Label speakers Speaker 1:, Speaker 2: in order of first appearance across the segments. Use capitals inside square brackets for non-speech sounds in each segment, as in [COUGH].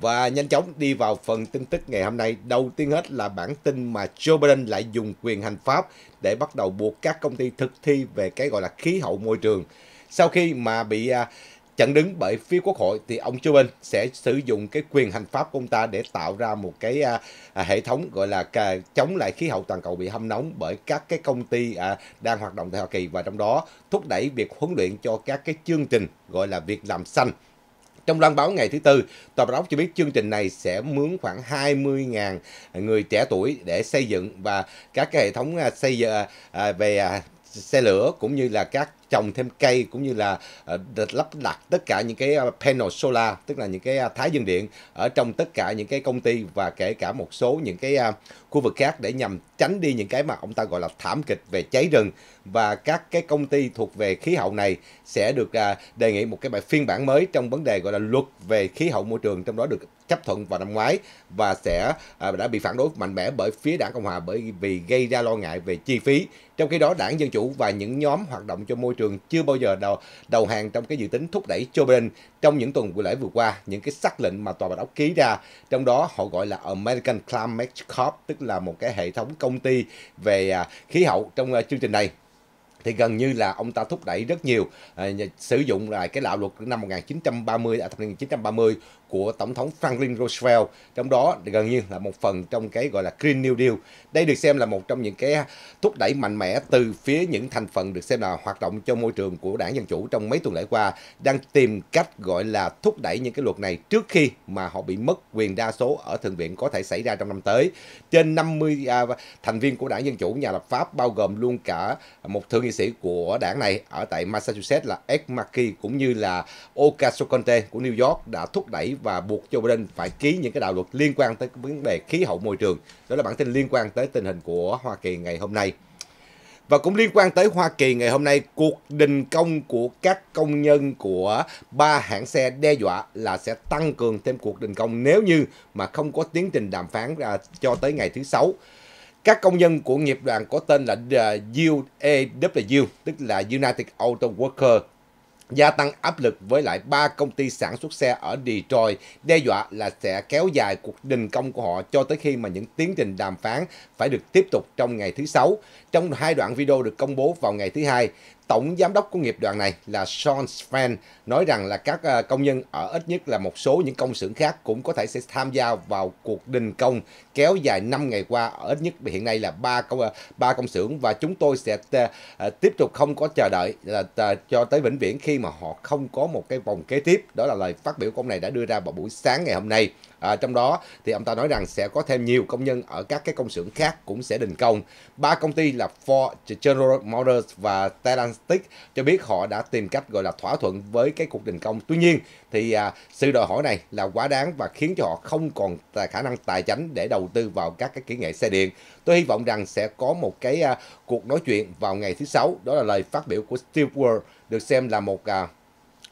Speaker 1: Và nhanh chóng đi vào phần tin tức ngày hôm nay. Đầu tiên hết là bản tin mà Joe Biden lại dùng quyền hành pháp để bắt đầu buộc các công ty thực thi về cái gọi là khí hậu môi trường. Sau khi mà bị à, chặn đứng bởi phía quốc hội thì ông Joe Biden sẽ sử dụng cái quyền hành pháp của ông ta để tạo ra một cái à, à, hệ thống gọi là chống lại khí hậu toàn cầu bị hâm nóng bởi các cái công ty đang hoạt động tại Hoa Kỳ và trong đó thúc đẩy việc huấn luyện cho các cái chương trình gọi là việc làm xanh trong loan báo ngày thứ tư, Tòa Bạch Ốc cho biết chương trình này sẽ mướn khoảng 20.000 người trẻ tuổi để xây dựng và các cái hệ thống à, xây à, à, về xe lửa cũng như là các trồng thêm cây cũng như là ờ, lắp đặt tất cả những cái ờ, panel solar tức là những cái ờ, thái dương điện ở trong tất cả những cái công ty và kể cả một số những cái khu vực khác để nhằm tránh đi những cái mà ông ta gọi là thảm kịch về cháy rừng và các cái công ty thuộc về khí hậu này sẽ được đề nghị một cái bài phiên bản mới trong vấn đề gọi là luật về khí hậu môi trường trong đó được chấp thuận vào năm ngoái và sẽ đã bị phản đối mạnh mẽ bởi phía đảng cộng hòa bởi vì gây ra lo ngại về chi phí trong khi đó đảng dân chủ và những nhóm hoạt động cho môi trường chưa bao giờ đầu đầu hàng trong cái dự tính thúc đẩy Joe Biden trong những tuần của lễ vừa qua. Những cái sắc lệnh mà tòa bạch ốc ký ra, trong đó họ gọi là American Climate Corp, tức là một cái hệ thống công ty về à, khí hậu trong à, chương trình này thì gần như là ông ta thúc đẩy rất nhiều à, sử dụng lại cái đạo luật năm 1930 à, thập 1930 của tổng thống Franklin Roosevelt trong đó gần như là một phần trong cái gọi là Green New Deal đây được xem là một trong những cái thúc đẩy mạnh mẽ từ phía những thành phần được xem là hoạt động cho môi trường của đảng dân chủ trong mấy tuần lễ qua đang tìm cách gọi là thúc đẩy những cái luật này trước khi mà họ bị mất quyền đa số ở thượng viện có thể xảy ra trong năm tới trên 50 à, thành viên của đảng dân chủ nhà lập pháp bao gồm luôn cả một thượng nghị sĩ của đảng này ở tại Massachusetts là Ed McKee cũng như là Ocasio-Cortez của New York đã thúc đẩy và buộc Joe Biden phải ký những cái đạo luật liên quan tới vấn đề khí hậu môi trường. Đó là bản tin liên quan tới tình hình của Hoa Kỳ ngày hôm nay. Và cũng liên quan tới Hoa Kỳ ngày hôm nay, cuộc đình công của các công nhân của ba hãng xe đe dọa là sẽ tăng cường thêm cuộc đình công nếu như mà không có tiến trình đàm phán ra à, cho tới ngày thứ Sáu. Các công nhân của nghiệp đoàn có tên là à, UAW, tức là United Auto Workers, gia tăng áp lực với lại ba công ty sản xuất xe ở Detroit, đe dọa là sẽ kéo dài cuộc đình công của họ cho tới khi mà những tiến trình đàm phán phải được tiếp tục trong ngày thứ Sáu. Trong hai đoạn video được công bố vào ngày thứ Hai, Tổng giám đốc của nghiệp đoàn này là Sean Sven nói rằng là các ờ, công nhân ở ít nhất là một số những công xưởng khác cũng có thể sẽ tham gia vào cuộc đình công kéo dài 5 ngày qua ở ít nhất hiện nay là ba công ờ, ba công xưởng và chúng tôi sẽ ờ, tiếp tục không có chờ đợi là cho tới vĩnh viễn khi mà họ không có một cái vòng kế tiếp. Đó là lời phát biểu của ông này đã đưa ra vào buổi sáng ngày hôm nay à, trong đó thì ông ta nói rằng sẽ có thêm nhiều công nhân ở các cái công xưởng khác cũng sẽ đình công ba công ty là Ford General Motors và Stellantis cho biết họ đã tìm cách gọi là thỏa thuận với cái cuộc đình công tuy nhiên thì à, sự đòi hỏi này là quá đáng và khiến cho họ không còn khả năng tài chính để đầu tư vào các cái kỹ nghệ xe điện tôi hy vọng rằng sẽ có một cái à, cuộc nói chuyện vào ngày thứ sáu đó là lời phát biểu của Steve Ward được xem là một à,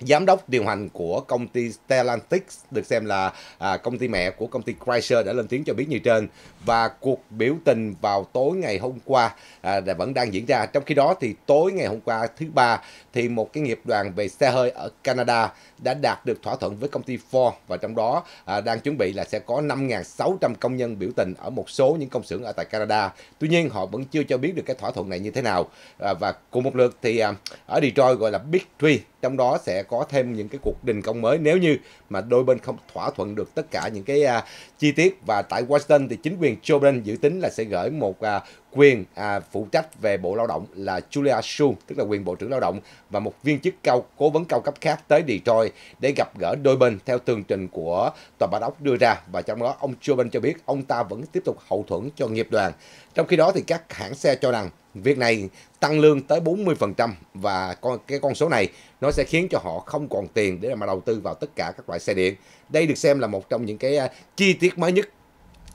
Speaker 1: giám đốc điều hành của công ty Stellantis được xem là à, công ty mẹ của công ty Chrysler đã lên tiếng cho biết như trên và cuộc biểu tình vào tối ngày hôm qua à, vẫn đang diễn ra trong khi đó thì tối ngày hôm qua thứ ba thì một cái nghiệp đoàn về xe hơi ở Canada đã đạt được thỏa thuận với công ty Ford và trong đó à, đang chuẩn bị là sẽ có 5.600 công nhân biểu tình ở một số những công xưởng ở tại Canada tuy nhiên họ vẫn chưa cho biết được cái thỏa thuận này như thế nào à, và cùng một lượt thì à, ở Detroit gọi là Big Three trong đó sẽ có thêm những cái cuộc đình công mới nếu như mà đôi bên không thỏa thuận được tất cả những cái à, chi tiết và tại Washington thì chính quyền Joe Biden dự tính là sẽ gửi một à, quyền à, phụ trách về Bộ Lao động là Julia Su, tức là quyền Bộ trưởng Lao động và một viên chức cao cố vấn cao cấp khác tới Detroit để gặp gỡ đôi bên theo tường trình của tòa bạch ốc đưa ra và trong đó ông Joe Biden cho biết ông ta vẫn tiếp tục hậu thuẫn cho nghiệp đoàn. Trong khi đó thì các hãng xe cho rằng Việc này tăng lương tới 40% và con, cái con số này nó sẽ khiến cho họ không còn tiền để mà đầu tư vào tất cả các loại xe điện. Đây được xem là một trong những cái à, chi tiết mới nhất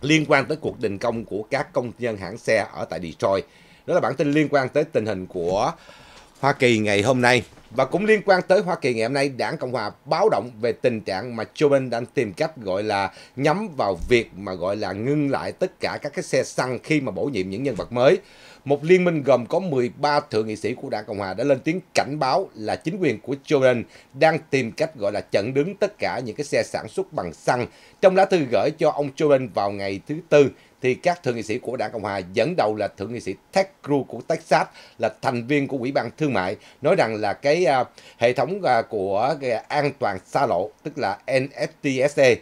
Speaker 1: liên quan tới cuộc đình công của các công nhân hãng xe ở tại Detroit. Đó là bản tin liên quan tới tình hình của Hoa Kỳ ngày hôm nay. Và cũng liên quan tới Hoa Kỳ ngày hôm nay, đảng Cộng Hòa báo động về tình trạng mà Joe Biden đang tìm cách gọi là nhắm vào việc mà gọi là ngưng lại tất cả các cái xe xăng khi mà bổ nhiệm những nhân vật mới một liên minh gồm có 13 thượng nghị sĩ của đảng Cộng hòa đã lên tiếng cảnh báo là chính quyền của Jordan đang tìm cách gọi là chặn đứng tất cả những cái xe sản xuất bằng xăng. Trong lá thư gửi cho ông Jordan vào ngày thứ Tư, thì các thượng nghị sĩ của đảng Cộng hòa dẫn đầu là thượng nghị sĩ Ted Cruz của Texas là thành viên của Ủy ban Thương mại nói rằng là cái uh, hệ thống uh, của uh, an toàn xa lộ tức là NFTSA e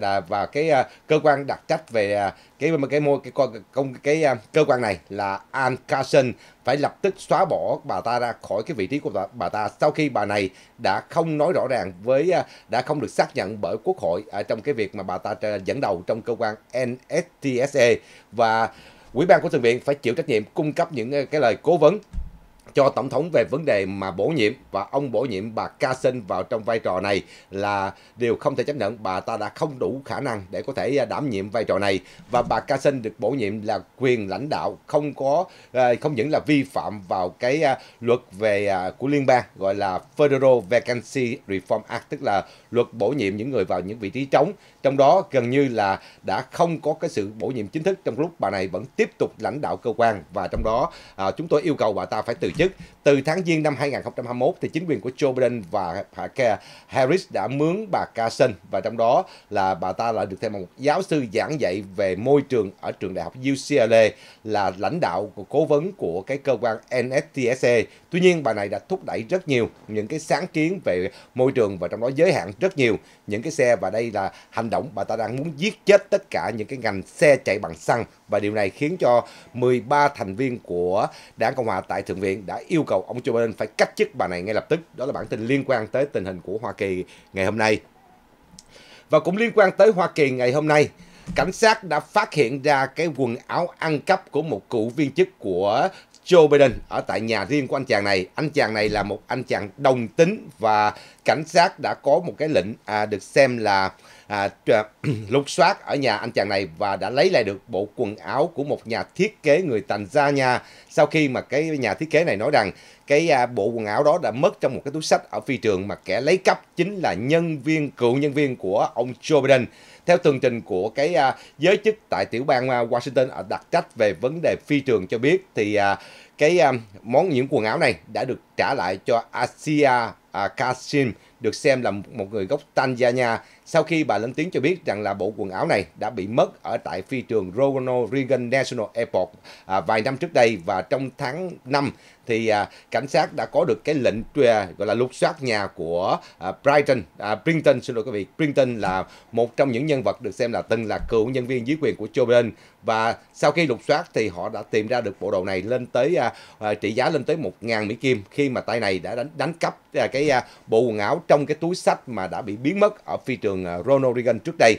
Speaker 1: à, và cái à, cơ quan đặc trách về à, cái cái mua cái công cái, cái à, cơ quan này là Ann Carson phải lập tức xóa bỏ bà ta ra khỏi cái vị trí của bà, ta sau khi bà này đã không nói rõ ràng với à, đã không được xác nhận bởi quốc hội ở à, trong cái việc mà bà ta dẫn đầu trong cơ quan NSTSA e. và Ủy ban của thượng viện phải chịu trách nhiệm cung cấp những cái lời cố vấn cho tổng thống về vấn đề mà bổ nhiệm và ông bổ nhiệm bà Carson vào trong vai trò này là điều không thể chấp nhận bà ta đã không đủ khả năng để có thể à, đảm nhiệm vai trò này và bà Carson được bổ nhiệm là quyền lãnh đạo không có à, không những là vi phạm vào cái à, luật về của liên bang gọi là Federal Vacancy Reform Act tức là luật bổ nhiệm những người vào những vị trí trống trong đó gần như là đã không có cái sự bổ nhiệm chính thức trong lúc bà này vẫn tiếp tục lãnh đạo cơ quan và trong đó à, chúng tôi yêu cầu bà ta phải từ chức. Từ tháng Giêng năm 2021 thì chính quyền của Joe Biden và bà Harris đã mướn bà Carson và trong đó là bà ta lại được thêm một giáo sư giảng dạy về môi trường ở trường đại học UCLA là lãnh đạo của cố vấn của cái cơ quan NSTSA. Tuy nhiên bà này đã thúc đẩy rất nhiều những cái sáng kiến về môi trường và trong đó giới hạn rất nhiều những cái xe và đây là hành manh động bà ta đang muốn giết chết tất cả những cái ngành xe chạy bằng xăng và điều này khiến cho 13 thành viên của đảng Cộng hòa tại Thượng viện đã yêu cầu ông Joe Biden phải cách chức bà này ngay lập tức. Đó là bản tin liên quan tới tình hình của Hoa Kỳ ngày hôm nay. Và cũng liên quan tới Hoa Kỳ ngày hôm nay, cảnh sát đã phát hiện ra cái quần áo ăn cắp của một cựu viên chức của Joe Biden ở tại nhà riêng của anh chàng này. Anh chàng này là một anh chàng đồng tính và cảnh sát đã có một cái lệnh à, được xem là à, [CLEARS THROAT] lục soát ở nhà anh chàng này và đã lấy lại được bộ quần áo của một nhà thiết kế người Tanzania sau khi mà cái nhà thiết kế này nói rằng cái à, bộ quần áo đó đã mất trong một cái túi sách ở phi trường mà kẻ lấy cắp chính là nhân viên cựu nhân viên của ông Joe Biden. Theo tường trình của cái à, giới chức tại tiểu bang à, Washington ở đặc trách về vấn đề phi trường cho biết thì cái món những quần áo này đã được trả lại cho Asia à, Kasim được xem là một người gốc Tanzania sau khi bà lên tiếng cho biết rằng là bộ quần áo này đã bị mất ở tại phi trường Ronald Reagan National Airport à, vài năm trước đây và trong tháng 5 thì à, cảnh sát đã có được cái lệnh à, gọi là lục soát nhà của à, Brighton, à, Brinton xin lỗi quý vị, Brinton là một trong những nhân vật được xem là từng là cựu nhân viên dưới quyền của Joe Biden và sau khi lục soát thì họ đã tìm ra được bộ đồ này lên tới à, à, trị giá lên tới 1.000 Mỹ Kim khi mà tay này đã đánh, đánh cắp à, cái à, bộ quần áo trong cái túi sách mà đã bị biến mất ở phi trường à, Ronald Reagan trước đây.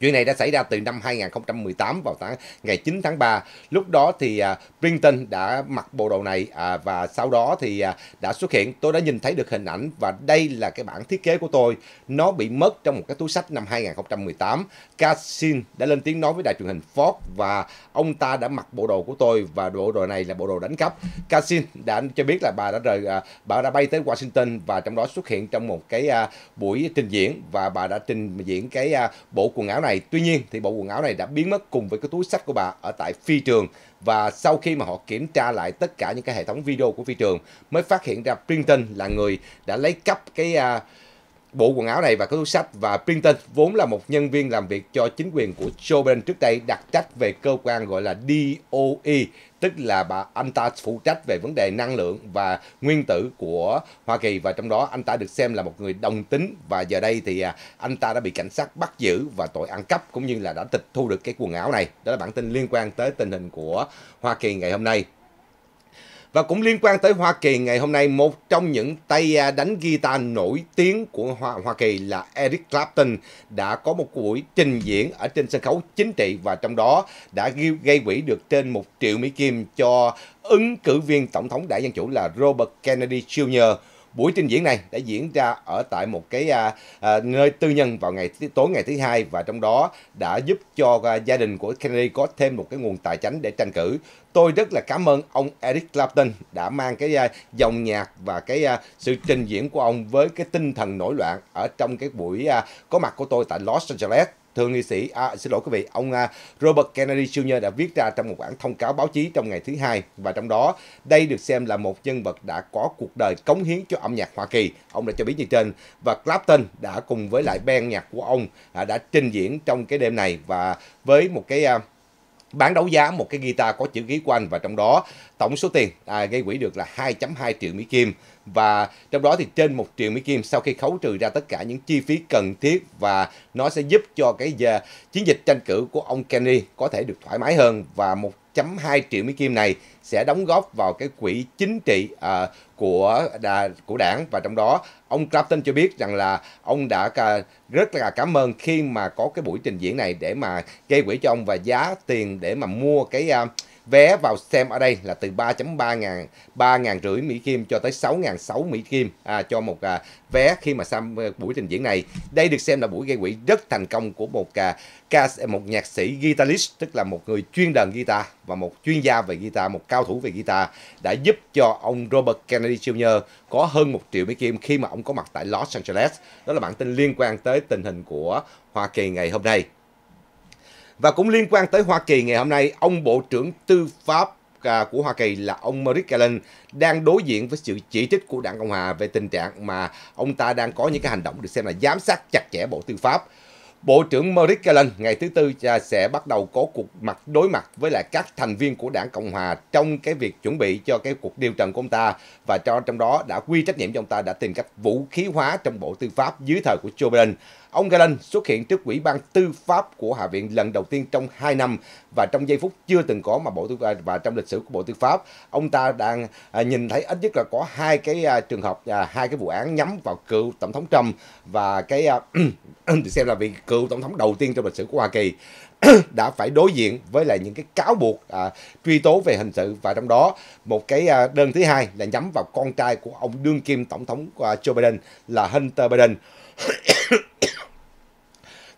Speaker 1: Chuyện này đã xảy ra từ năm 2018 vào tháng ngày 9 tháng 3. Lúc đó thì à, Brinton đã mặc bộ đồ này à, và sau đó thì à, đã xuất hiện. Tôi đã nhìn thấy được hình ảnh và đây là cái bản thiết kế của tôi. Nó bị mất trong một cái túi sách năm 2018. Cassin đã lên tiếng nói với đài truyền hình Fox và ông ta đã mặc bộ đồ của tôi và bộ đồ này là bộ đồ đánh cắp. Cassin đã cho biết là bà đã rời à, bà đã bay tới Washington và trong đó xuất hiện trong một cái buổi trình diễn và bà đã trình diễn cái bộ quần áo này. Tuy nhiên thì bộ quần áo này đã biến mất cùng với cái túi sách của bà ở tại phi trường và sau khi mà họ kiểm tra lại tất cả những cái hệ thống video của phi trường mới phát hiện ra Princeton là người đã lấy cắp cái uh, Bộ quần áo này và có túi sách và Clinton vốn là một nhân viên làm việc cho chính quyền của Joe Biden trước đây đặc trách về cơ quan gọi là DOE, tức là bà anh ta phụ trách về vấn đề năng lượng và nguyên tử của Hoa Kỳ và trong đó anh ta được xem là một người đồng tính và giờ đây thì à, anh ta đã bị cảnh sát bắt giữ và tội ăn cắp cũng như là đã tịch thu được cái quần áo này. Đó là bản tin liên quan tới tình hình của Hoa Kỳ ngày hôm nay. Và cũng liên quan tới Hoa Kỳ ngày hôm nay, một trong những tay à, đánh guitar nổi tiếng của Hoa, Hoa Kỳ là Eric Clapton đã có một buổi trình diễn ở trên sân khấu chính trị và trong đó đã gây quỹ được trên một triệu Mỹ Kim cho ứng cử viên Tổng thống đại dân chủ là Robert Kennedy Jr buổi trình diễn này đã diễn ra ở tại một cái à, à, nơi tư nhân vào ngày tối ngày thứ hai và trong đó đã giúp cho à, gia đình của Kennedy có thêm một cái nguồn tài chính để tranh cử. Tôi rất là cảm ơn ông Eric Clapton đã mang cái à, dòng nhạc và cái à, sự trình diễn của ông với cái tinh thần nổi loạn ở trong cái buổi à, có mặt của tôi tại Los Angeles thượng nghị sĩ à, xin lỗi quý vị ông à, Robert Kennedy Jr đã viết ra trong một bản thông cáo báo chí trong ngày thứ hai và trong đó đây được xem là một nhân vật đã có cuộc đời cống hiến cho âm nhạc Hoa Kỳ ông đã cho biết như trên và Clapton đã cùng với lại ban nhạc của ông à, đã trình diễn trong cái đêm này và với một cái à, bán đấu giá một cái guitar có chữ ký của anh và trong đó tổng số tiền à, gây quỹ được là 2.2 triệu Mỹ Kim và trong đó thì trên 1 triệu Mỹ Kim sau khi khấu trừ ra tất cả những chi phí cần thiết và nó sẽ giúp cho cái chiến dịch tranh cử của ông Kenny có thể được thoải mái hơn và một 1.2 triệu Mỹ Kim này sẽ đóng góp vào cái quỹ chính trị uh, của đà, của đảng và trong đó ông Clapton cho biết rằng là ông đã cả, rất là cảm ơn khi mà có cái buổi trình diễn này để mà gây quỹ cho ông và giá tiền để mà mua cái uh, Vé vào xem ở đây là từ 3.3 ngàn, 3 ngàn rưỡi Mỹ Kim cho tới 6 ngàn 6 Mỹ Kim à, cho một à, vé khi mà xem ờ, buổi trình diễn này. Đây được xem là buổi gây quỹ rất thành công của một à, ca một nhạc sĩ guitarist tức là một người chuyên đàn guitar và một chuyên gia về guitar, một cao thủ về guitar đã giúp cho ông Robert Kennedy Jr. có hơn một triệu Mỹ Kim khi mà ông có mặt tại Los Angeles. Đó là bản tin liên quan tới tình hình của Hoa Kỳ ngày hôm nay. Và cũng liên quan tới Hoa Kỳ ngày hôm nay, ông Bộ trưởng Tư pháp à, của Hoa Kỳ là ông Merrick Garland đang đối diện với sự chỉ trích của đảng Cộng Hòa về tình trạng mà ông ta đang có những cái hành động được xem là giám sát chặt chẽ Bộ Tư pháp. Bộ trưởng Merrick Garland ngày thứ Tư à, sẽ bắt đầu có cuộc mặt đối mặt với lại các thành viên của đảng Cộng Hòa trong cái việc chuẩn bị cho cái cuộc điều trần của ông ta và cho trong đó đã quy trách nhiệm cho ông ta đã tìm cách vũ khí hóa trong Bộ Tư pháp dưới thời của Joe Biden. Ông Galen xuất hiện trước Ủy ban Tư pháp của Hạ viện lần đầu tiên trong 2 năm và trong giây phút chưa từng có mà Bộ Tư và trong lịch sử của Bộ Tư pháp, ông ta đang à, nhìn thấy ít nhất là có hai cái à, trường hợp à, hai cái vụ án nhắm vào cựu tổng thống Trump và cái được [CLEARS THROAT] xem là vị cựu tổng thống đầu tiên trong lịch sử của Hoa Kỳ [CLEARS THROAT] đã phải đối diện với lại những cái cáo buộc à, truy tố về hình sự và trong đó một cái à, đơn thứ hai là nhắm vào con trai của ông đương kim tổng thống à, Joe Biden là Hunter Biden [CLEARS THROAT]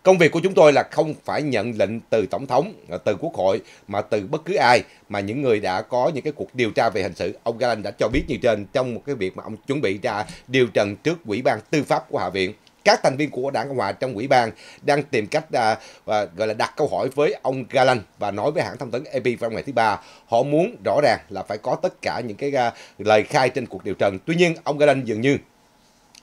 Speaker 1: Công việc của chúng tôi là không phải nhận lệnh từ Tổng thống, à, từ Quốc hội mà từ bất cứ ai mà những người đã có những cái cuộc điều tra về hình sự. Ông Galan đã cho biết như trên trong một cái việc mà ông chuẩn bị ra điều trần trước Ủy ban Tư pháp của Hạ viện các thành viên của đảng Cộng hòa trong ủy ban đang tìm cách à, à, gọi là đặt câu hỏi với ông Galan và nói với hãng thông tấn AP vào ngày thứ ba họ muốn rõ ràng là phải có tất cả những cái à, lời khai trên cuộc điều trần tuy nhiên ông Galan dường như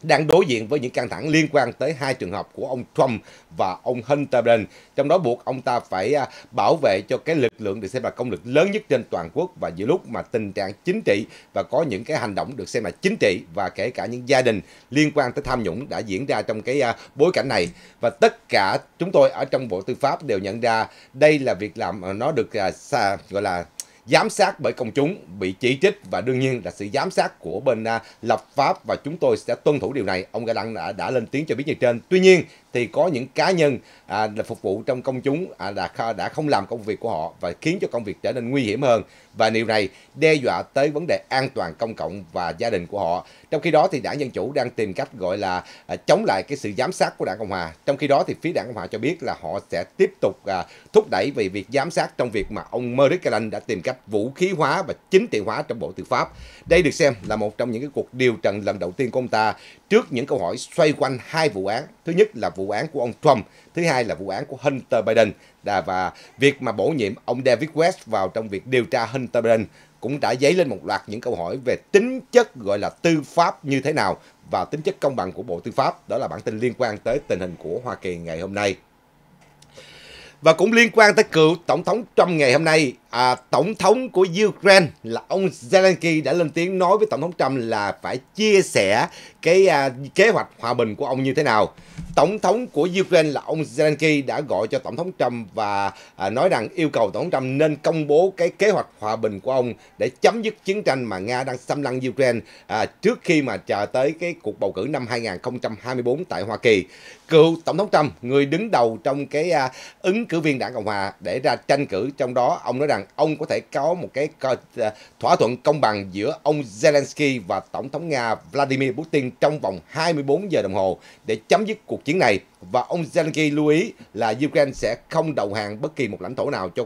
Speaker 1: đang đối diện với những căng thẳng liên quan tới hai trường hợp của ông Trump và ông Hunter Biden, trong đó buộc ông ta phải à, bảo vệ cho cái lực lượng được xem là công lực lớn nhất trên toàn quốc và giữa lúc mà tình trạng chính trị và có những cái hành động được xem là chính trị và kể cả những gia đình liên quan tới tham nhũng đã diễn ra trong cái à, bối cảnh này và tất cả chúng tôi ở trong Bộ Tư pháp đều nhận ra đây là việc làm nó được à, gọi là giám sát bởi công chúng, bị chỉ trích và đương nhiên là sự giám sát của bên à, lập pháp và chúng tôi sẽ tuân thủ điều này. Ông Gai Lăng đã, đã lên tiếng cho biết như trên. Tuy nhiên, thì có những cá nhân à, là phục vụ trong công chúng à, đã đã không làm công việc của họ và khiến cho công việc trở nên nguy hiểm hơn và điều này đe dọa tới vấn đề an toàn công cộng và gia đình của họ. Trong khi đó thì đảng Dân Chủ đang tìm cách gọi là à, chống lại cái sự giám sát của đảng Cộng Hòa. Trong khi đó thì phía đảng Cộng Hòa cho biết là họ sẽ tiếp tục à, thúc đẩy về việc giám sát trong việc mà ông Merrick Garland đã tìm cách vũ khí hóa và chính trị hóa trong Bộ Tư pháp. Đây được xem là một trong những cái cuộc điều trần lần đầu tiên của ông ta trước những câu hỏi xoay quanh hai vụ án. Thứ nhất là vụ vụ án của ông Trump, thứ hai là vụ án của Hunter Biden và việc mà bổ nhiệm ông David West vào trong việc điều tra Hunter Biden cũng đã dấy lên một loạt những câu hỏi về tính chất gọi là tư pháp như thế nào và tính chất công bằng của Bộ Tư pháp. Đó là bản tin liên quan tới tình hình của Hoa Kỳ ngày hôm nay. Và cũng liên quan tới cựu Tổng thống Trump ngày hôm nay, à, tổng thống của Ukraine là ông Zelensky đã lên tiếng nói với tổng thống Trump là phải chia sẻ cái à, kế hoạch hòa bình của ông như thế nào. Tổng thống của Ukraine là ông Zelensky đã gọi cho tổng thống Trump và à, nói rằng yêu cầu tổng thống Trump nên công bố cái kế hoạch hòa bình của ông để chấm dứt chiến tranh mà Nga đang xâm lăng Ukraine à, trước khi mà chờ tới cái cuộc bầu cử năm 2024 tại Hoa Kỳ. Cựu tổng thống Trump, người đứng đầu trong cái à, ứng cử viên đảng Cộng hòa để ra tranh cử trong đó ông nói rằng rằng ông có thể có một cái ờ, thỏa thuận công bằng giữa ông Zelensky và Tổng thống Nga Vladimir Putin trong vòng 24 giờ đồng hồ để chấm dứt cuộc chiến này và ông Zelensky lưu ý là Ukraine sẽ không đầu hàng bất kỳ một lãnh thổ nào cho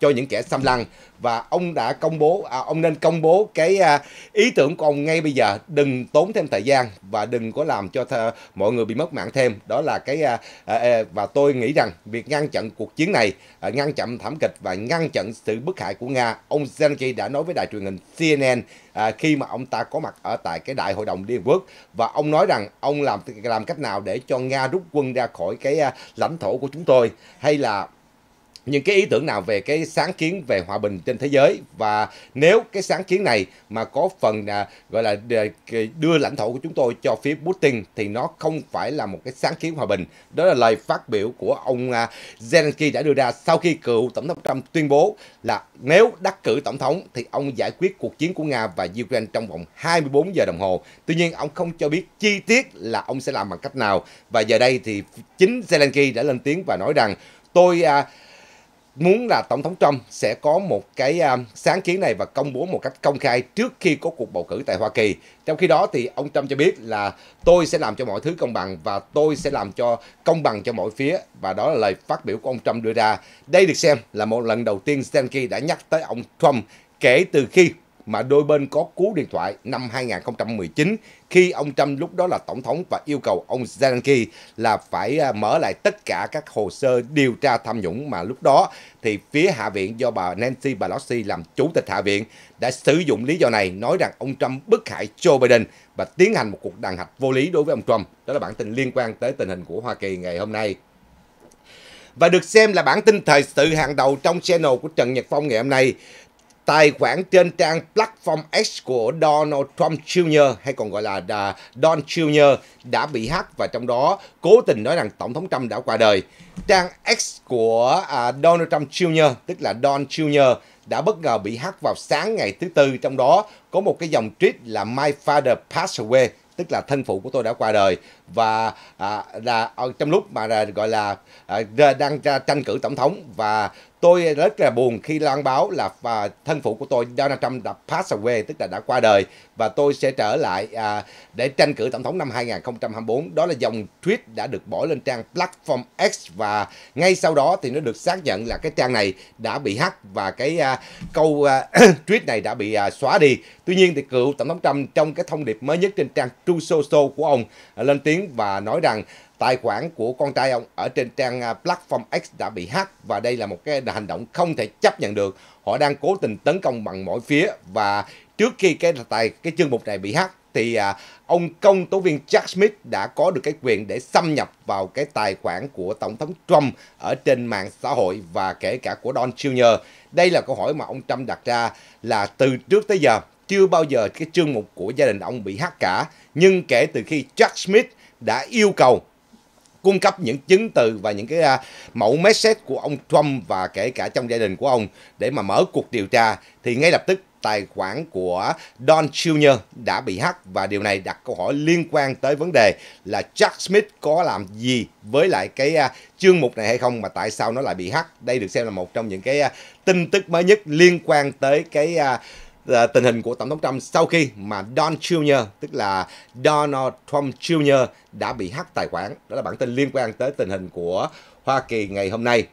Speaker 1: cho những kẻ xâm lăng và ông đã công bố à, ông nên công bố cái à, ý tưởng của ông ngay bây giờ đừng tốn thêm thời gian và đừng có làm cho th- mọi người bị mất mạng thêm đó là cái à, à, à, và tôi nghĩ rằng việc ngăn chặn cuộc chiến này à, ngăn chặn thảm kịch và ngăn chặn sự bức hại của nga ông Zelensky đã nói với đài truyền hình CNN à, khi mà ông ta có mặt ở tại cái đại hội đồng Liên Hợp Quốc và ông nói rằng ông làm làm cách nào để cho Nga rút quân ra khỏi cái à, lãnh thổ của chúng tôi hay là những cái ý tưởng nào về cái sáng kiến về hòa bình trên thế giới và nếu cái sáng kiến này mà có phần à, gọi là đưa lãnh thổ của chúng tôi cho phía Putin thì nó không phải là một cái sáng kiến hòa bình. Đó là lời phát biểu của ông à, Zelensky đã đưa ra sau khi cựu tổng thống Trump tuyên bố là nếu đắc cử tổng thống thì ông giải quyết cuộc chiến của Nga và Ukraine trong vòng 24 giờ đồng hồ. Tuy nhiên ông không cho biết chi tiết là ông sẽ làm bằng cách nào và giờ đây thì chính Zelensky đã lên tiếng và nói rằng tôi à, muốn là Tổng thống Trump sẽ có một cái à, sáng kiến này và công bố một cách công khai trước khi có cuộc bầu cử tại Hoa Kỳ. Trong khi đó thì ông Trump cho biết là tôi sẽ làm cho mọi thứ công bằng và tôi sẽ làm cho công bằng cho mọi phía và đó là lời phát biểu của ông Trump đưa ra. Đây được xem là một lần đầu tiên Zelensky đã nhắc tới ông Trump kể từ khi mà đôi bên có cú điện thoại năm 2019 khi ông Trump lúc đó là tổng thống và yêu cầu ông Zelensky là phải à, mở lại tất cả các hồ sơ điều tra tham nhũng mà lúc đó thì phía Hạ viện do bà Nancy Pelosi làm chủ tịch Hạ viện đã sử dụng lý do này nói rằng ông Trump bức hại Joe Biden và tiến hành một cuộc đàn hạch vô lý đối với ông Trump. Đó là bản tin liên quan tới tình hình của Hoa Kỳ ngày hôm nay và được xem là bản tin thời sự hàng đầu trong channel của Trần Nhật Phong ngày hôm nay tài khoản trên trang Platform X của Donald Trump Jr. hay còn gọi là Don Jr. đã bị hack và trong đó cố tình nói rằng Tổng thống Trump đã qua đời. Trang X của à, Donald Trump Jr. tức là Don Jr. đã bất ngờ bị hack vào sáng ngày thứ Tư trong đó có một cái dòng tweet là My father passed away tức là thân phụ của tôi đã qua đời và à, là ờ, trong lúc mà là, gọi là à, đang tranh cử tổng thống và Tôi rất là buồn khi loan báo là và thân phụ của tôi Donald Trump đã pass away tức là đã qua đời và tôi sẽ trở lại à, để tranh cử tổng thống năm 2024. Đó là dòng tweet đã được bỏ lên trang platform X và ngay sau đó thì nó được xác nhận là cái trang này đã bị hack và cái à, câu à, [CLEARS THROAT] tweet này đã bị à, xóa đi. Tuy nhiên thì cựu tổng thống Trump trong cái thông điệp mới nhất trên trang True Social của ông à, lên tiếng và nói rằng tài khoản của con trai ông ở trên trang à, platform X đã bị hack và đây là một cái hành động không thể chấp nhận được. Họ đang cố tình tấn công bằng mọi phía và trước khi cái tài cái chương mục này bị hack thì à, ông công tố viên Jack Smith đã có được cái quyền để xâm nhập vào cái tài khoản của tổng thống Trump ở trên mạng xã hội và kể cả của Don Jr. Đây là câu hỏi mà ông Trump đặt ra là từ trước tới giờ chưa bao giờ cái chương mục của gia đình ông bị hack cả, nhưng kể từ khi Jack Smith đã yêu cầu cung cấp những chứng từ và những cái à, mẫu message của ông Trump và kể cả trong gia đình của ông để mà mở cuộc điều tra thì ngay lập tức tài khoản của Don Jr. đã bị hack và điều này đặt câu hỏi liên quan tới vấn đề là Jack Smith có làm gì với lại cái à, chương mục này hay không mà tại sao nó lại bị hack. Đây được xem là một trong những cái à, tin tức mới nhất liên quan tới cái Ờ, tình hình của Tổng thống Trump sau khi mà Don Jr. tức là Donald Trump Jr. đã bị hack tài khoản. Đó là bản tin liên quan tới tình hình của Hoa Kỳ ngày hôm nay.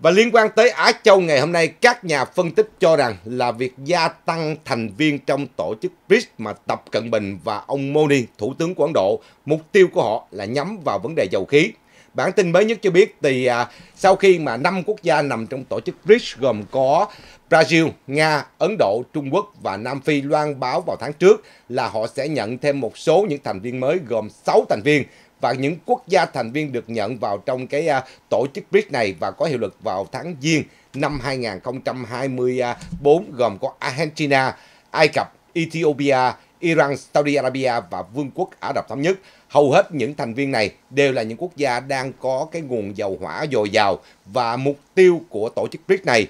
Speaker 1: Và liên quan tới Á Châu ngày hôm nay, các nhà phân tích cho rằng là việc gia tăng thành viên trong tổ chức BRICS mà Tập Cận Bình và ông Modi, Thủ tướng của Ấn Độ, mục tiêu của họ là nhắm vào vấn đề dầu khí. Bản tin mới nhất cho biết thì à, sau khi mà 5 quốc gia nằm trong tổ chức BRICS gồm có Brazil, Nga, Ấn Độ, Trung Quốc và Nam Phi loan báo vào tháng trước là họ sẽ nhận thêm một số những thành viên mới gồm 6 thành viên và những quốc gia thành viên được nhận vào trong cái à, tổ chức BRICS này và có hiệu lực vào tháng Giêng năm 2024 gồm có Argentina, Ai Cập, Ethiopia, Iran, Saudi Arabia và Vương quốc Ả Rập Thống Nhất hầu hết những thành viên này đều là những quốc gia đang có cái nguồn dầu hỏa dồi dào và mục tiêu của tổ chức BRICS này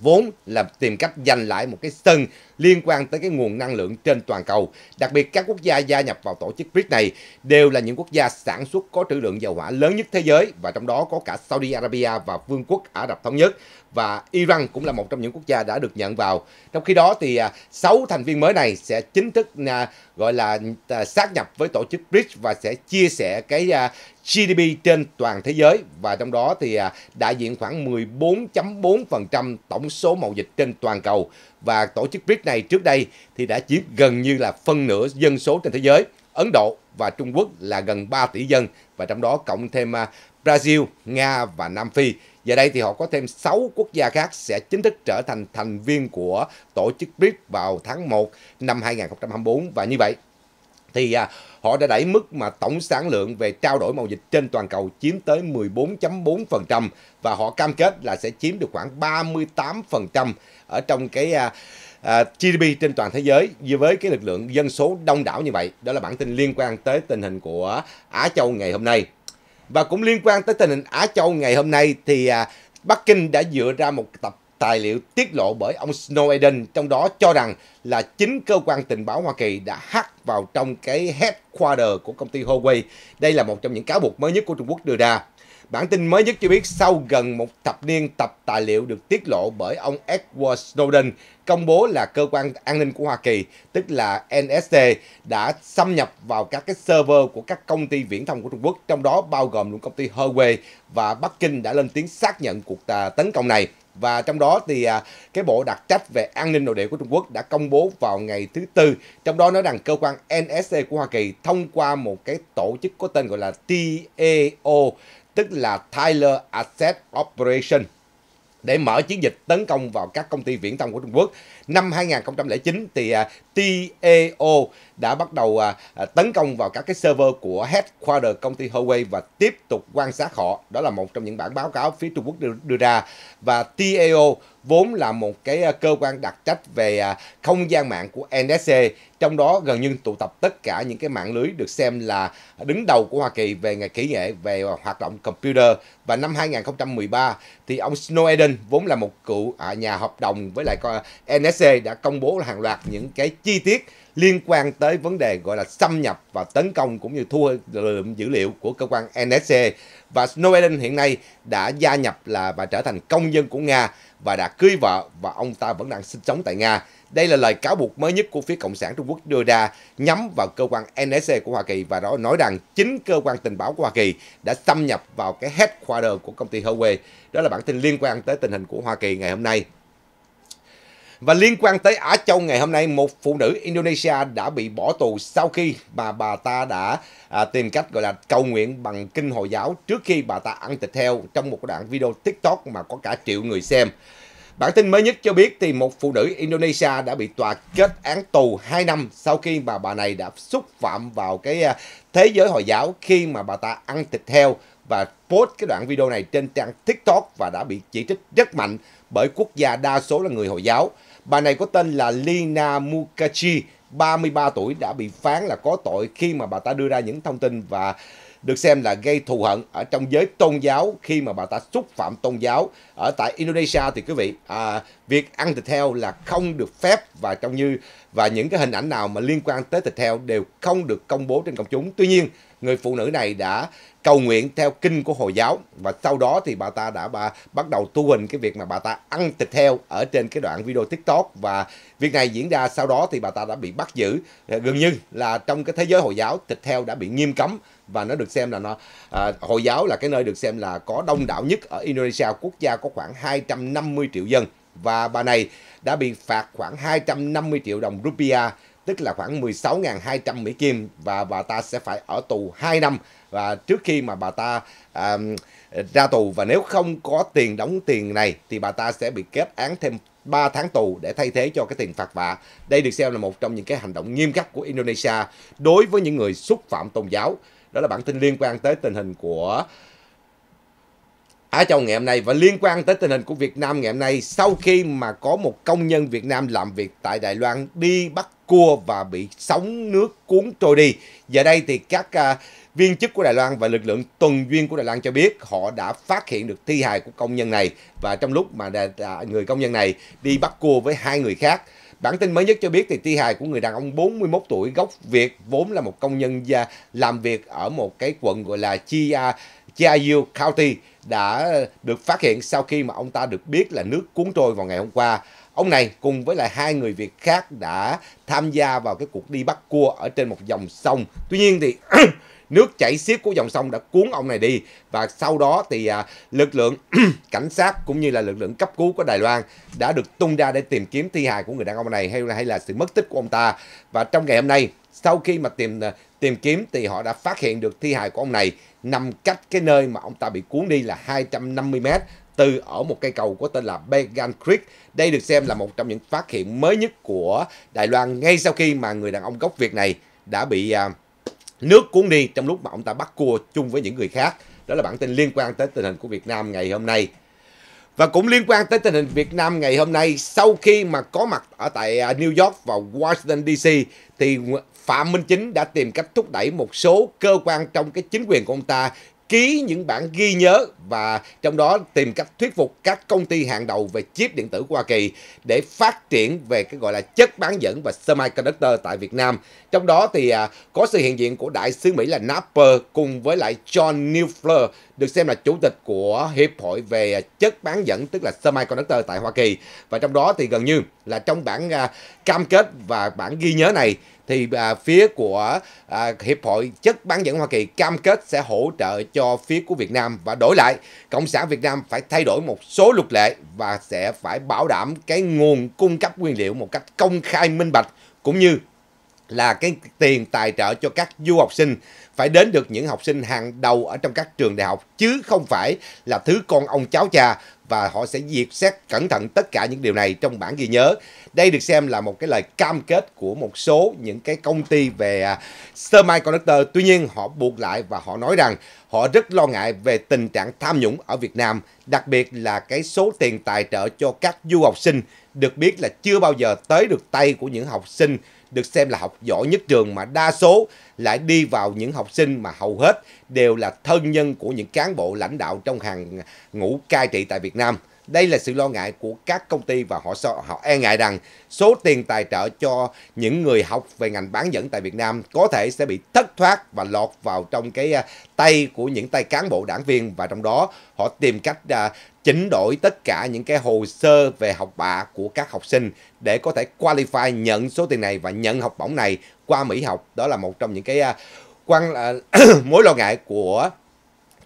Speaker 1: vốn là tìm cách giành lại một cái sân liên quan tới cái nguồn năng lượng trên toàn cầu. Đặc biệt các quốc gia gia nhập vào tổ chức BRICS này đều là những quốc gia sản xuất có trữ lượng dầu hỏa lớn nhất thế giới và trong đó có cả Saudi Arabia và Vương quốc Ả Rập Thống Nhất và Iran cũng là một trong những quốc gia đã được nhận vào. Trong khi đó thì 6 à, thành viên mới này sẽ chính thức à, gọi là à, sát nhập với tổ chức BRICS và sẽ chia sẻ cái GDP trên toàn thế giới và trong đó thì đại diện khoảng 14.4% tổng số mậu dịch trên toàn cầu và tổ chức BRICS này trước đây thì đã chiếm gần như là phân nửa dân số trên thế giới. Ấn Độ và Trung Quốc là gần 3 tỷ dân và trong đó cộng thêm à, Brazil, Nga và Nam Phi. Giờ đây thì họ có thêm 6 quốc gia khác sẽ chính thức trở thành thành viên của tổ chức BRICS vào tháng 1 năm 2024 và như vậy thì à, họ đã đẩy mức mà tổng sản lượng về trao đổi mậu dịch trên toàn cầu chiếm tới 14.4% và họ cam kết là sẽ chiếm được khoảng 38% ở trong cái à, À, GDP trên toàn thế giới với cái lực lượng dân số đông đảo như vậy. Đó là bản tin liên quan tới tình hình của Á Châu ngày hôm nay. Và cũng liên quan tới tình hình Á Châu ngày hôm nay thì à, Bắc Kinh đã dựa ra một tập tài liệu tiết lộ bởi ông Snow Eden trong đó cho rằng là chính cơ quan tình báo Hoa Kỳ đã hack vào trong cái headquarter của công ty Huawei. Đây là một trong những cáo buộc mới nhất của Trung Quốc đưa ra. Bản tin mới nhất cho biết sau gần một thập niên tập tài liệu được tiết lộ bởi ông Edward Snowden, công bố là cơ quan an ninh của Hoa Kỳ, tức là NSA, đã xâm nhập vào các cái server của các công ty viễn thông của Trung Quốc, trong đó bao gồm luôn công ty Huawei và Bắc Kinh đã lên tiếng xác nhận cuộc à, tấn công này và trong đó thì à, cái bộ đặc trách về an ninh nội địa của Trung Quốc đã công bố vào ngày thứ tư trong đó nói rằng cơ quan NSA của Hoa Kỳ thông qua một cái tổ chức có tên gọi là TAO tức là Tyler Asset Operation để mở chiến dịch tấn công vào các công ty viễn thông của Trung Quốc. Năm 2009 thì à, TAO đã bắt đầu à, à, tấn công vào các cái server của headquarter công ty Huawei và tiếp tục quan sát họ. Đó là một trong những bản báo cáo phía Trung Quốc đưa, ra. Và TAO vốn là một cái à, cơ quan đặc trách về không gian mạng của NSC trong đó gần như tụ tập tất cả những cái mạng lưới được xem là đứng đầu của Hoa Kỳ về ngành kỹ nghệ, về hoạt động computer. Và năm 2013 thì ông Snowden vốn là một cựu nhà hợp đồng với lại NSC đã công bố hàng loạt những cái chi tiết liên quan tới vấn đề gọi là xâm nhập và tấn công cũng như thua lượm dữ liệu của cơ quan NSC. Và Snowden hiện nay đã gia nhập là và trở thành công dân của Nga và đã cưới vợ và ông ta vẫn đang sinh sống tại Nga. Đây là lời cáo buộc mới nhất của phía Cộng sản Trung Quốc đưa ra nhắm vào cơ quan NSC của Hoa Kỳ và đó nói rằng chính cơ quan tình báo của Hoa Kỳ đã xâm nhập vào cái headquarter của công ty Huawei. Đó là bản tin liên quan tới tình hình của Hoa Kỳ ngày hôm nay. Và liên quan tới Á Châu ngày hôm nay, một phụ nữ Indonesia đã bị bỏ tù sau khi mà bà ta đã à, tìm cách gọi là cầu nguyện bằng kinh Hồi giáo trước khi bà ta ăn thịt heo trong một đoạn video TikTok mà có cả triệu người xem. Bản tin mới nhất cho biết thì một phụ nữ Indonesia đã bị tòa kết án tù 2 năm sau khi mà bà này đã xúc phạm vào cái à, thế giới Hồi giáo khi mà bà ta ăn thịt heo và post cái đoạn video này trên trang TikTok và đã bị chỉ trích rất mạnh bởi quốc gia đa số là người Hồi giáo. Bà này có tên là Lina Mukachi, 33 tuổi đã bị phán là có tội khi mà bà ta đưa ra những thông tin và được xem là gây thù hận ở trong giới tôn giáo khi mà bà ta xúc phạm tôn giáo ở tại Indonesia thì quý vị à, việc ăn thịt heo là không được phép và trong như và những cái hình ảnh nào mà liên quan tới thịt heo đều không được công bố trên công chúng tuy nhiên người phụ nữ này đã cầu nguyện theo kinh của Hồi giáo và sau đó thì bà ta đã bà bắt đầu tu hình cái việc mà bà ta ăn thịt heo ở trên cái đoạn video TikTok và việc này diễn ra sau đó thì bà ta đã bị bắt giữ ờ, gần như là trong cái thế giới Hồi giáo thịt heo đã bị nghiêm cấm và nó được xem là nó à, Hồi giáo là cái nơi được xem là có đông đảo nhất ở Indonesia quốc gia có khoảng 250 triệu dân và bà này đã bị phạt khoảng 250 triệu đồng rupiah tức là khoảng 16.200 Mỹ Kim và bà ta sẽ phải ở tù 2 năm và trước khi mà bà ta à, ra tù và nếu không có tiền đóng tiền này thì bà ta sẽ bị kết án thêm 3 tháng tù để thay thế cho cái tiền phạt vạ. Đây được xem là một trong những cái hành động nghiêm khắc của Indonesia đối với những người xúc phạm tôn giáo. Đó là bản tin liên quan tới tình hình của Á Châu ngày hôm nay và liên quan tới tình hình của Việt Nam ngày hôm nay sau khi mà có một công nhân Việt Nam làm việc tại Đài Loan đi bắt cua và bị sóng nước cuốn trôi đi. Giờ đây thì các uh, Viên chức của Đài Loan và lực lượng tuần duyên của Đài Loan cho biết họ đã phát hiện được thi hài của công nhân này và trong lúc mà người công nhân này đi bắt cua với hai người khác. Bản tin mới nhất cho biết thì thi hài của người đàn ông 41 tuổi gốc Việt vốn là một công nhân gia làm việc ở một cái quận gọi là Chia Chiayu County đã được phát hiện sau khi mà ông ta được biết là nước cuốn trôi vào ngày hôm qua. Ông này cùng với lại hai người Việt khác đã tham gia vào cái cuộc đi bắt cua ở trên một dòng sông. Tuy nhiên thì [CLEARS THROAT] nước chảy xiết của dòng sông đã cuốn ông này đi và sau đó thì à, lực lượng [CLEARS THROAT] cảnh sát cũng như là lực lượng cấp cứu của Đài Loan đã được tung ra để tìm kiếm thi hài của người đàn ông này hay là hay là sự mất tích của ông ta và trong ngày hôm nay sau khi mà tìm à, tìm kiếm thì họ đã phát hiện được thi hài của ông này nằm cách cái nơi mà ông ta bị cuốn đi là 250 mét từ ở một cây cầu có tên là Began Creek. Đây được xem là một trong những phát hiện mới nhất của Đài Loan ngay sau khi mà người đàn ông gốc Việt này đã bị uh, nước cuốn đi trong lúc mà ông ta bắt cua chung với những người khác. Đó là bản tin liên quan tới tình hình của Việt Nam ngày hôm nay. Và cũng liên quan tới tình hình Việt Nam ngày hôm nay, sau khi mà có mặt ở tại à, New York và Washington DC thì Phạm Minh Chính đã tìm cách thúc đẩy một số cơ quan trong cái chính quyền của ông ta ký những bản ghi nhớ và trong đó tìm cách thuyết phục các công ty hàng đầu về chip điện tử của Hoa Kỳ để phát triển về cái gọi là chất bán dẫn và semiconductor tại Việt Nam. Trong đó thì à, có sự hiện diện của đại sứ Mỹ là Napper cùng với lại John Neufler được xem là chủ tịch của Hiệp hội về chất bán dẫn tức là semiconductor tại Hoa Kỳ. Và trong đó thì gần như là trong bản à, cam kết và bản ghi nhớ này thì à, phía của à, Hiệp hội chất bán dẫn Hoa Kỳ cam kết sẽ hỗ trợ cho phía của Việt Nam và đổi lại Cộng sản Việt Nam phải thay đổi một số luật lệ và sẽ phải bảo đảm cái nguồn cung cấp nguyên liệu một cách công khai minh bạch cũng như là cái tiền tài trợ cho các du học sinh phải đến được những học sinh hàng đầu ở trong các trường đại học chứ không phải là thứ con ông cháu cha và họ sẽ duyệt xét cẩn thận tất cả những điều này trong bản ghi nhớ. Đây được xem là một cái lời cam kết của một số những cái công ty về à, semiconductor. Tuy nhiên họ buộc lại và họ nói rằng họ rất lo ngại về tình trạng tham nhũng ở Việt Nam, đặc biệt là cái số tiền tài trợ cho các du học sinh được biết là chưa bao giờ tới được tay của những học sinh được xem là học giỏi nhất trường mà đa số lại đi vào những học sinh mà hầu hết đều là thân nhân của những cán bộ lãnh đạo trong hàng ngũ cai trị tại Việt Nam. Đây là sự lo ngại của các công ty và họ họ e ngại rằng số tiền tài trợ cho những người học về ngành bán dẫn tại Việt Nam có thể sẽ bị thất thoát và lọt vào trong cái à, tay của những tay cán bộ đảng viên và trong đó họ tìm cách à, chỉnh đổi tất cả những cái hồ sơ về học bạ của các học sinh để có thể qualify nhận số tiền này và nhận học bổng này qua Mỹ học. Đó là một trong những cái à, quan [CLEARS THROAT] mối lo ngại của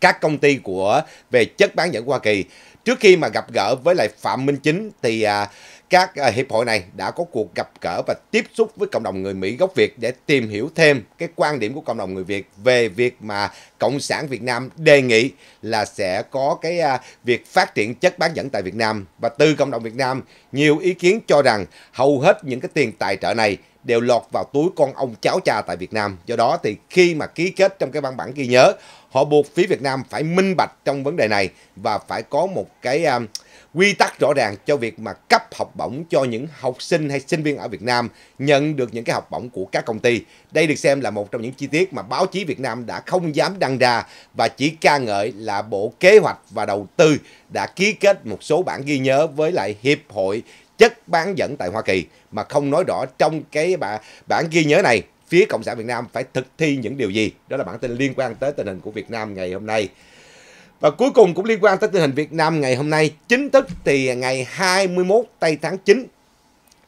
Speaker 1: các công ty của về chất bán dẫn Hoa Kỳ. Trước khi mà gặp gỡ với lại Phạm Minh Chính thì à, các à, hiệp hội này đã có cuộc gặp gỡ và tiếp xúc với cộng đồng người Mỹ gốc Việt để tìm hiểu thêm cái quan điểm của cộng đồng người Việt về việc mà Cộng sản Việt Nam đề nghị là sẽ có cái à, việc phát triển chất bán dẫn tại Việt Nam. Và từ cộng đồng Việt Nam, nhiều ý kiến cho rằng hầu hết những cái tiền tài trợ này đều lọt vào túi con ông cháu cha tại Việt Nam. Do đó thì khi mà ký kết trong cái văn bản ghi nhớ, họ buộc phía Việt Nam phải minh bạch trong vấn đề này và phải có một cái um, quy tắc rõ ràng cho việc mà cấp học bổng cho những học sinh hay sinh viên ở Việt Nam nhận được những cái học bổng của các công ty. Đây được xem là một trong những chi tiết mà báo chí Việt Nam đã không dám đăng ra và chỉ ca ngợi là Bộ Kế hoạch và Đầu tư đã ký kết một số bản ghi nhớ với lại Hiệp hội chất bán dẫn tại Hoa Kỳ mà không nói rõ trong cái bản, bản ghi nhớ này phía Cộng sản Việt Nam phải thực thi những điều gì. Đó là bản tin liên quan tới tình hình của Việt Nam ngày hôm nay. Và cuối cùng cũng liên quan tới tình hình Việt Nam ngày hôm nay, chính thức thì ngày 21 tây tháng 9,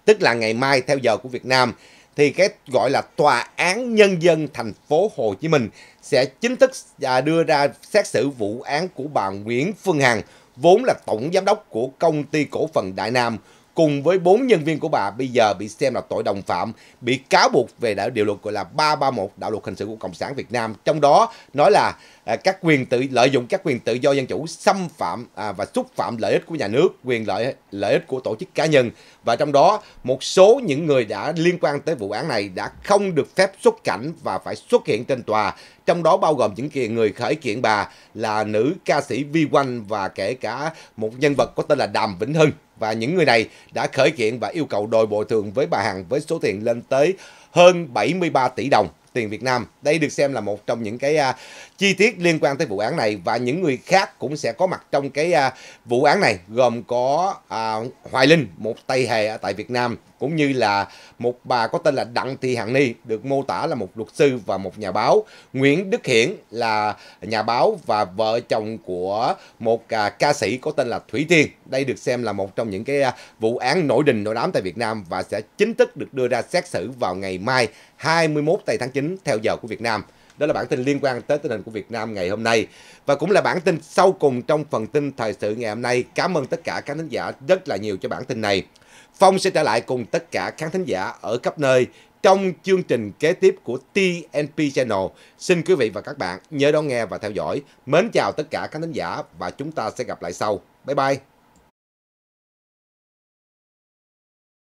Speaker 1: tức là ngày mai theo giờ của Việt Nam, thì cái gọi là Tòa án Nhân dân thành phố Hồ Chí Minh sẽ chính thức à, đưa ra xét xử vụ án của bà Nguyễn Phương Hằng, vốn là tổng giám đốc của công ty cổ phần Đại Nam, cùng với bốn nhân viên của bà bây giờ bị xem là tội đồng phạm, bị cáo buộc về đạo điều luật gọi là 331 đạo luật hình sự của Cộng sản Việt Nam. Trong đó nói là à, các quyền tự lợi dụng các quyền tự do dân chủ xâm phạm à, và xúc phạm lợi ích của nhà nước, quyền lợi lợi ích của tổ chức cá nhân và trong đó một số những người đã liên quan tới vụ án này đã không được phép xuất cảnh và phải xuất hiện trên tòa, trong đó bao gồm những người khởi kiện bà là nữ ca sĩ Vi Quanh và kể cả một nhân vật có tên là Đàm Vĩnh Hưng. Và những người này đã khởi kiện và yêu cầu đòi bồi thường với bà Hằng với số tiền lên tới hơn 73 tỷ đồng tiền Việt Nam. Đây được xem là một trong những cái uh, chi tiết liên quan tới vụ án này và những người khác cũng sẽ có mặt trong cái uh, vụ án này gồm có uh, Hoài Linh, một tay hề ở tại Việt Nam cũng như là một bà có tên là Đặng Thị Hằng Ni được mô tả là một luật sư và một nhà báo, Nguyễn Đức Hiển là nhà báo và vợ chồng của một à, ca sĩ có tên là Thủy Tiên. Đây được xem là một trong những cái à, vụ án nổi đình nổi đám tại Việt Nam và sẽ chính thức được đưa ra xét xử vào ngày mai 21 tây tháng 9 theo giờ của Việt Nam. Đó là bản tin liên quan tới tình hình của Việt Nam ngày hôm nay và cũng là bản tin sau cùng trong phần tin thời sự ngày hôm nay. Cảm ơn tất cả các khán giả rất là nhiều cho bản tin này. Phong sẽ trở lại cùng tất cả các thính giả ở khắp nơi trong chương trình kế tiếp của TNP Channel. Xin quý vị và các bạn nhớ đón nghe và theo dõi. Mến chào tất cả các khán giả và chúng ta sẽ gặp lại sau. Bye bye!